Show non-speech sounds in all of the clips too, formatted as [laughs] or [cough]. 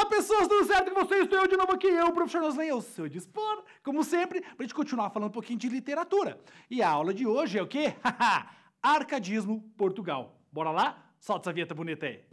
Olá pessoas, tudo certo com vocês? Estou eu de novo aqui, eu, professor Noslen, ao seu dispor, como sempre, para a gente continuar falando um pouquinho de literatura. E a aula de hoje é o quê? [laughs] Arcadismo Portugal. Bora lá? Solta essa vinheta bonita aí.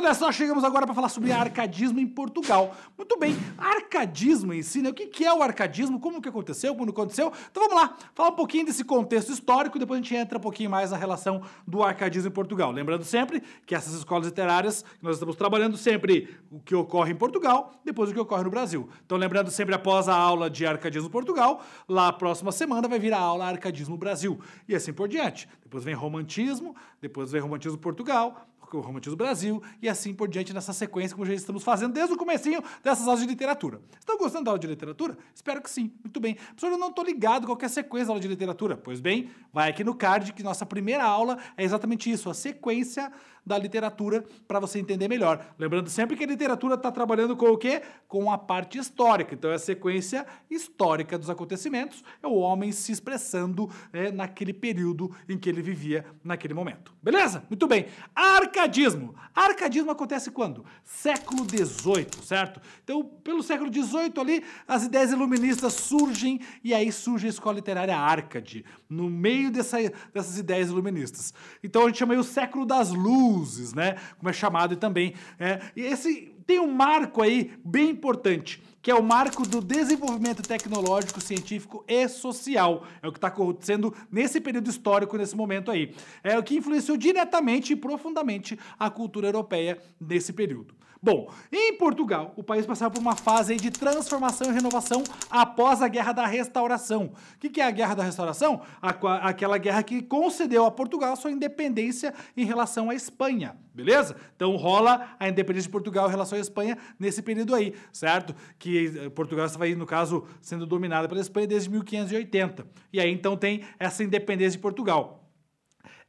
Falando nessa, é nós chegamos agora para falar sobre arcadismo em Portugal. Muito bem, arcadismo em si, né? O que, que é o arcadismo? Como que aconteceu? Quando aconteceu? Então vamos lá, falar um pouquinho desse contexto histórico e depois a gente entra um pouquinho mais na relação do arcadismo em Portugal. Lembrando sempre que essas escolas literárias que nós estamos trabalhando sempre o que ocorre em Portugal, depois o que ocorre no Brasil. Então lembrando sempre após a aula de arcadismo Portugal, lá próxima semana vai vir a aula arcadismo Brasil e assim por diante. Depois vem romantismo, depois vem romantismo Portugal, o Romantismo Brasil e assim por diante nessa sequência como já estamos fazendo desde o comecinho dessas aulas de literatura. Estão gostando da aula de literatura? Espero que sim. Muito bem. Professor, eu não estou ligado a qualquer sequência da aula de literatura. Pois bem, vai aqui no card que nossa primeira aula é exatamente isso, a sequência da literatura para você entender melhor. Lembrando sempre que a literatura está trabalhando com o quê? Com a parte histórica. Então é a sequência histórica dos acontecimentos, é o homem se expressando né, naquele período em que ele vivia naquele momento. Beleza? Muito bem. Arcadismo. Arcadismo acontece quando? Século XVIII, certo? Então, pelo século XVIII ali, as ideias iluministas surgem e aí surge a escola literária Arcade, no meio dessa, dessas ideias iluministas. Então a gente chama aí o século das luzes né? Como é chamado também. É, e esse tem um marco aí bem importante, que é o marco do desenvolvimento tecnológico, científico e social. É o que está acontecendo nesse período histórico, nesse momento aí. É o que influenciou diretamente e profundamente a cultura europeia nesse período. Bom, em Portugal, o país passava por uma fase de transformação e renovação após a Guerra da Restauração. O que, é a Guerra da Restauração? Aquela guerra que concedeu a Portugal sua independência em relação à Espanha, beleza? Então rola a independência de Portugal em relação à Espanha nesse período aí, certo? Que eh, Portugal estava aí, no caso, sendo dominada pela Espanha desde 1580. E aí então tem essa independência de Portugal.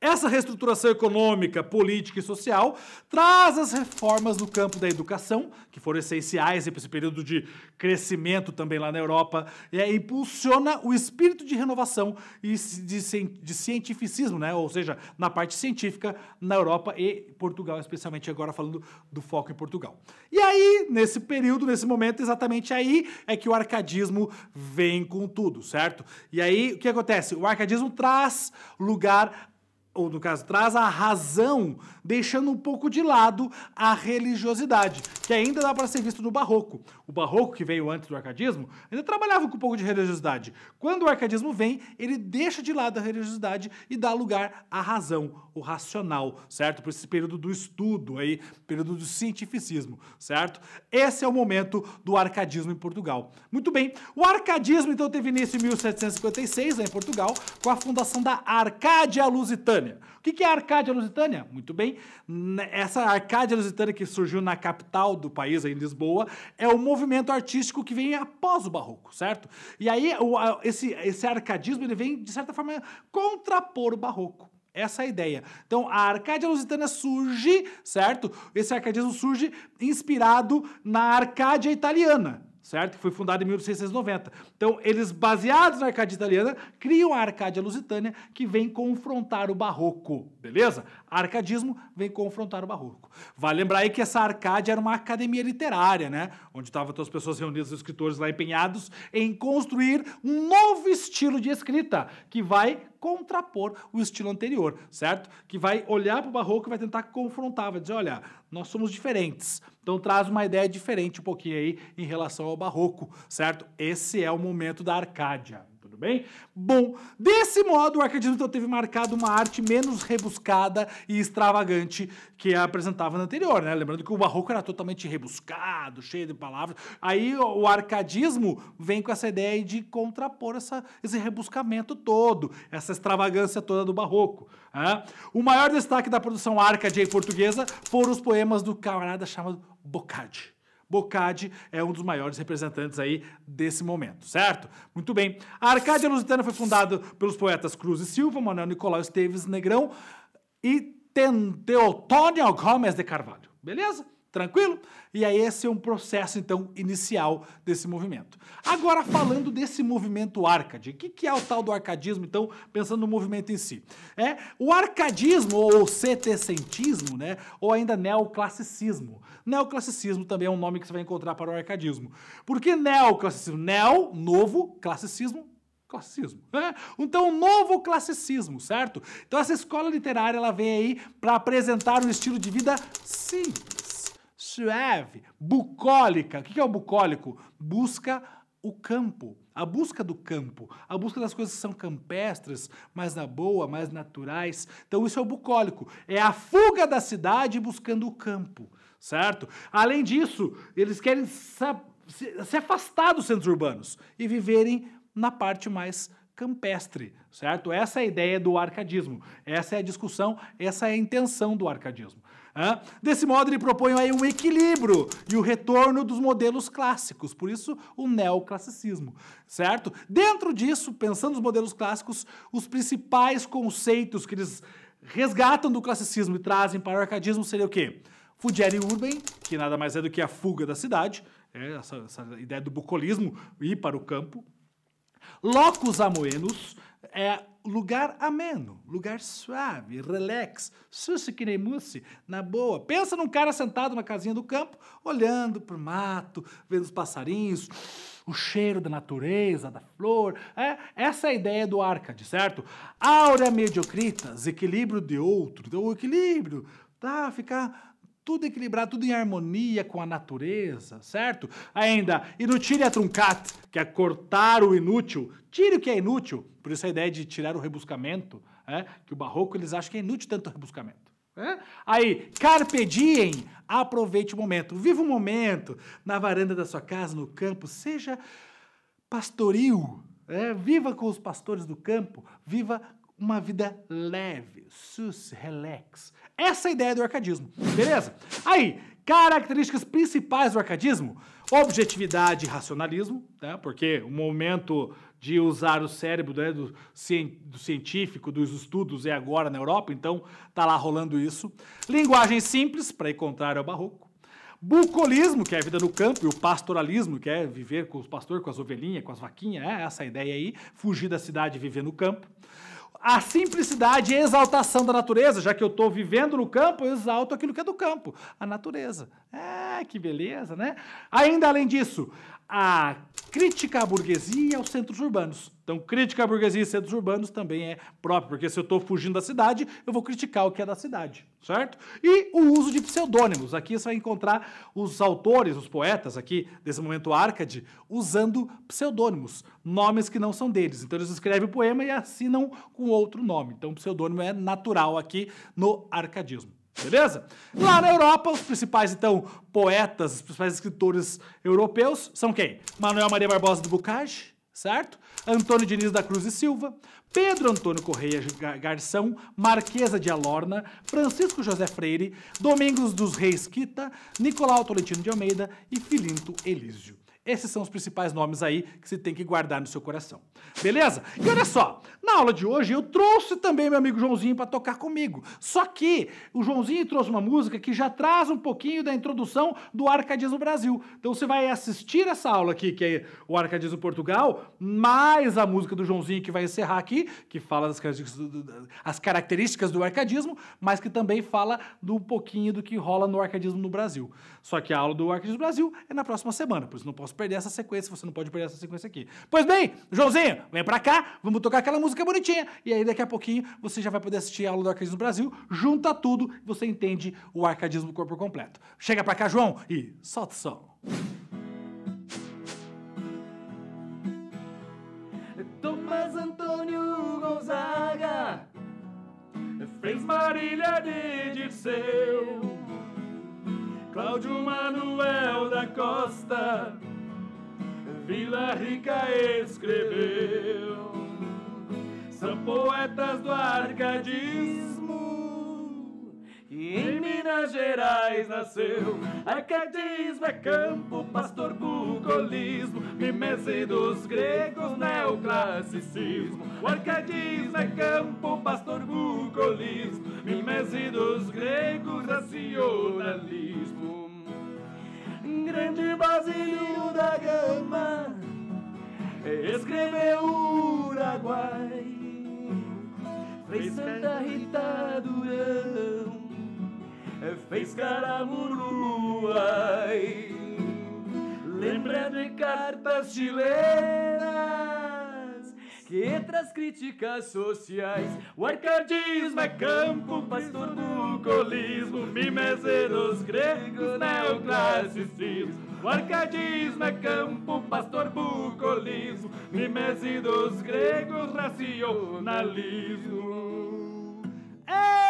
Essa reestruturação econômica, política e social traz as reformas no campo da educação, que foram essenciais para esse período de crescimento também lá na Europa, e é, impulsiona o espírito de renovação e de, de cientificismo, né? ou seja, na parte científica na Europa e Portugal, especialmente agora falando do foco em Portugal. E aí, nesse período, nesse momento, exatamente aí é que o arcadismo vem com tudo, certo? E aí, o que acontece? O arcadismo traz lugar ou no caso, traz a razão, deixando um pouco de lado a religiosidade, que ainda dá para ser visto no barroco. O barroco, que veio antes do arcadismo, ainda trabalhava com um pouco de religiosidade. Quando o arcadismo vem, ele deixa de lado a religiosidade e dá lugar à razão, o racional, certo? Por esse período do estudo aí, período do cientificismo, certo? Esse é o momento do arcadismo em Portugal. Muito bem, o arcadismo então teve início em 1756, né, em Portugal, com a fundação da Arcádia Lusitana Lusitânia. O que é a Arcádia Lusitânia? Muito bem, essa Arcádia Lusitânia que surgiu na capital do país, em Lisboa, é o movimento artístico que vem após o Barroco, certo? E aí esse, esse arcadismo ele vem, de certa forma, contrapor o Barroco. Essa é a ideia. Então, a Arcádia Lusitana surge, certo? Esse arcadismo surge inspirado na Arcádia italiana, certo? Que foi fundada em 1690. Então, eles, baseados na Arcádia italiana, criam a Arcádia Lusitânia, que vem confrontar o barroco, beleza? Arcadismo vem confrontar o barroco. Vale lembrar aí que essa Arcádia era uma academia literária, né? Onde estavam as pessoas reunidas, os escritores lá empenhados em construir um novo estilo de escrita, que vai contrapor o estilo anterior, certo? Que vai olhar para o barroco e vai tentar confrontar, vai dizer, olha, nós somos diferentes. Então traz uma ideia diferente um pouquinho aí em relação ao barroco, certo? Esse é o momento da Arcádia bem? Bom, desse modo, o arcadismo teve marcado uma arte menos rebuscada e extravagante que apresentava na anterior, né? Lembrando que o barroco era totalmente rebuscado, cheio de palavras. Aí o arcadismo vem com essa ideia de contrapor essa, esse rebuscamento todo, essa extravagância toda do barroco. Né? O maior destaque da produção arcade portuguesa foram os poemas do camarada chamado Boccaccio. Boccadi é um dos maiores representantes aí desse momento, certo? Muito bem. A Arcádia Lusitana foi fundada pelos poetas Cruz e Silva, Manuel Nicolau Esteves Negrão e Teotônio Gomes de Carvalho. Beleza? Tranquilo? E aí esse é um processo, então, inicial desse movimento. Agora, falando desse movimento arcade, o que, que é o tal do arcadismo, então, pensando no movimento em si? É o arcadismo, ou setecentismo, né? Ou ainda neoclassicismo. Neoclassicismo também é um nome que você vai encontrar para o arcadismo. Porque neoclassicismo, neo, novo, classicismo, classicismo. Né? Então, novo classicismo, certo? Então, essa escola literária, ela vem aí para apresentar um estilo de vida simples suave, bucólica. O que é o bucólico? Busca o campo, a busca do campo, a busca das coisas que são campestres, mais na boa, mais naturais. Então isso é o bucólico, é a fuga da cidade buscando o campo, certo? Além disso, eles querem se afastar dos centros urbanos e viverem na parte mais campestre, certo? Essa é a ideia do arcadismo, essa é a discussão, essa é a intenção do arcadismo. Desse modo, ele propõe aí o equilíbrio e o retorno dos modelos clássicos, por isso o neoclassicismo, certo? Dentro disso, pensando nos modelos clássicos, os principais conceitos que eles resgatam do classicismo e trazem para o arcadismo seria o quê? Fuggeri urbem que nada mais é do que a fuga da cidade, é, essa, essa ideia do bucolismo ir para o campo. Locus amoenos, é lugar ameno, lugar suave, relax, sushikinemushi, na boa. Pensa num cara sentado na casinha do campo, olhando pro mato, vendo os passarinhos, o cheiro da natureza, da flor. É, essa é a ideia do Arcade, certo? Aura mediocritas, equilíbrio de outro, então, o equilíbrio, tá? Ficar tudo equilibrado, tudo em harmonia com a natureza, certo? Ainda, e não tire a truncat, que é cortar o inútil. Tire o que é inútil. Por isso a ideia de tirar o rebuscamento, é, que o barroco eles acham que é inútil tanto rebuscamento. É? Aí, carpe diem, aproveite o momento. Viva o momento na varanda da sua casa, no campo. Seja pastoril, é, viva com os pastores do campo, viva uma vida leve, sus, relax. Essa é a ideia do arcadismo, beleza? Aí, características principais do arcadismo: objetividade e racionalismo, né? porque o momento de usar o cérebro né, do, do, científico, dos estudos, é agora na Europa, então tá lá rolando isso. Linguagem simples, para ir contrário ao barroco. Bucolismo, que é a vida no campo, e o pastoralismo, que é viver com os pastores, com as ovelhinhas, com as vaquinhas, é essa ideia aí, fugir da cidade e viver no campo a simplicidade e exaltação da natureza, já que eu estou vivendo no campo, eu exalto aquilo que é do campo, a natureza. É, que beleza, né? Ainda além disso, a crítica à burguesia e aos centros urbanos. Então, crítica à burguesia e centros urbanos também é próprio, porque se eu estou fugindo da cidade, eu vou criticar o que é da cidade, certo? E o uso de pseudônimos. Aqui você vai encontrar os autores, os poetas aqui, desse momento Arcade, usando pseudônimos, nomes que não são deles. Então, eles escrevem o poema e assinam com outro nome. Então, o pseudônimo é natural aqui no arcadismo. Beleza? Lá na Europa, os principais, então, poetas, os principais escritores europeus são quem? Manuel Maria Barbosa do Bocage, certo? Antônio Diniz da Cruz e Silva, Pedro Antônio Correia Garção, Marquesa de Alorna, Francisco José Freire, Domingos dos Reis Quita, Nicolau Tolentino de Almeida e Filinto Elísio. Esses são os principais nomes aí que você tem que guardar no seu coração. Beleza? E olha só, na aula de hoje eu trouxe também meu amigo Joãozinho para tocar comigo. Só que o Joãozinho trouxe uma música que já traz um pouquinho da introdução do Arcadismo Brasil. Então você vai assistir essa aula aqui, que é o Arcadismo Portugal, mais a música do Joãozinho que vai encerrar aqui, que fala das as características do arcadismo, mas que também fala do pouquinho do que rola no arcadismo no Brasil. Só que a aula do Arcadismo Brasil é na próxima semana, por isso não posso perder essa sequência, você não pode perder essa sequência aqui. Pois bem, Joãozinho, vem para cá, vamos tocar aquela música é bonitinha. E aí daqui a pouquinho você já vai poder assistir a aula do arcadismo Brasil, junta tudo e você entende o arcadismo corpo completo. Chega pra cá, João, e solta o som. Tomás Antônio Gonzaga fez Marília de Dirceu. Cláudio Manuel da Costa, Vila Rica escreveu. São poetas do arcadismo. E em Minas Gerais nasceu arcadismo, é campo, pastor, bucolismo, mimese dos gregos, neoclassicismo. O arcadismo é campo, pastor, bucolismo, mimese dos gregos, nacionalismo. Grande Basílio da Gama escreveu fez Santa Rita Durão, é, fez Caramuru, ai, lembra de cartas e as críticas sociais. O arcadismo é campo, pastor do colismo, dos gregos, neoclassicismo. O arcadismo é campo, pastor bucolismo, mimese dos gregos, racionalismo. É!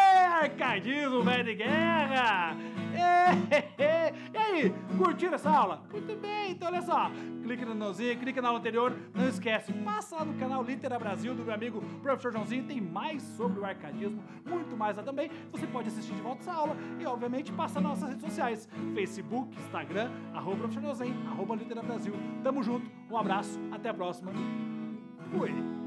Mercadinho Velho de Guerra! [laughs] E, aí, curtiram essa aula? Muito bem, então olha só, clique no nozinho, clique na aula anterior, não esquece, passa lá no canal Litera Brasil do meu amigo Professor Joãozinho, tem mais sobre o arcadismo, muito mais lá também, você pode assistir de volta essa aula e obviamente passa nas nossas redes sociais, Facebook, Instagram, arroba Professor Joãozinho, arroba Litera Brasil, tamo junto, um abraço, até a próxima, fui!